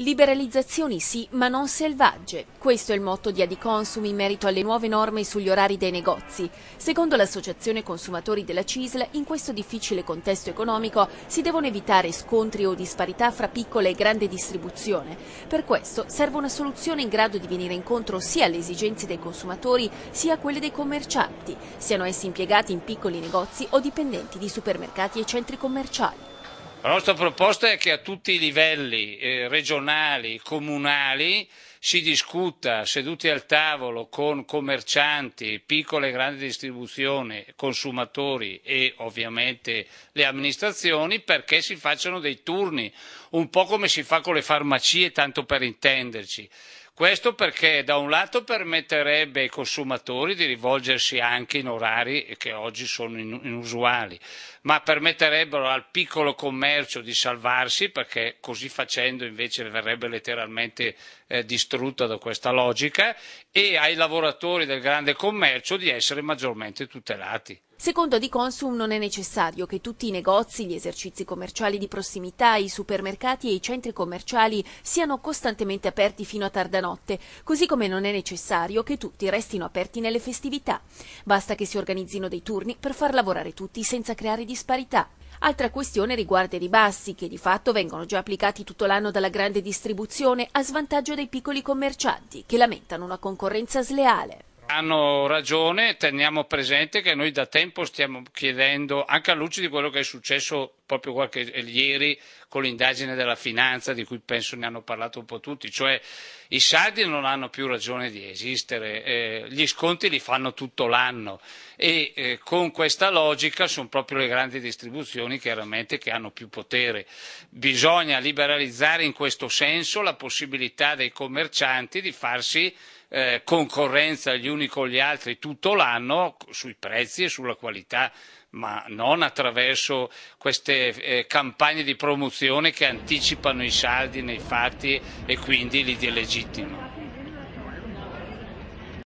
Liberalizzazioni sì, ma non selvagge. Questo è il motto di Adiconsum in merito alle nuove norme sugli orari dei negozi. Secondo l'Associazione Consumatori della CISL, in questo difficile contesto economico si devono evitare scontri o disparità fra piccola e grande distribuzione. Per questo serve una soluzione in grado di venire incontro sia alle esigenze dei consumatori sia a quelle dei commercianti, siano essi impiegati in piccoli negozi o dipendenti di supermercati e centri commerciali. La nostra proposta è che a tutti i livelli eh, regionali, comunali, si discuta seduti al tavolo con commercianti, piccole e grandi distribuzioni, consumatori e ovviamente le amministrazioni perché si facciano dei turni un po' come si fa con le farmacie, tanto per intenderci. Questo perché da un lato permetterebbe ai consumatori di rivolgersi anche in orari che oggi sono inusuali, ma permetterebbero al piccolo commercio di salvarsi perché così facendo invece verrebbe letteralmente eh, distrutta da questa logica e ai lavoratori del grande commercio di essere maggiormente tutelati. Secondo di Consum non è necessario che tutti i negozi, gli esercizi commerciali di prossimità, i supermercati e i centri commerciali siano costantemente aperti fino a tarda notte, così come non è necessario che tutti restino aperti nelle festività. Basta che si organizzino dei turni per far lavorare tutti senza creare disparità. Altra questione riguarda i ribassi, che di fatto vengono già applicati tutto l'anno dalla grande distribuzione a svantaggio dei piccoli commercianti, che lamentano una concorrenza sleale hanno ragione, teniamo presente che noi da tempo stiamo chiedendo, anche a luce di quello che è successo proprio qualche, eh, ieri con l'indagine della finanza, di cui penso ne hanno parlato un po' tutti, cioè i saldi non hanno più ragione di esistere, eh, gli sconti li fanno tutto l'anno e eh, con questa logica sono proprio le grandi distribuzioni chiaramente che hanno più potere. Bisogna liberalizzare in questo senso la possibilità dei commercianti di farsi eh, concorrenza gli uni con gli altri tutto l'anno sui prezzi e sulla qualità, ma non attraverso queste eh, campagne di promozione che anticipano i saldi nei fatti e quindi li delegittimano.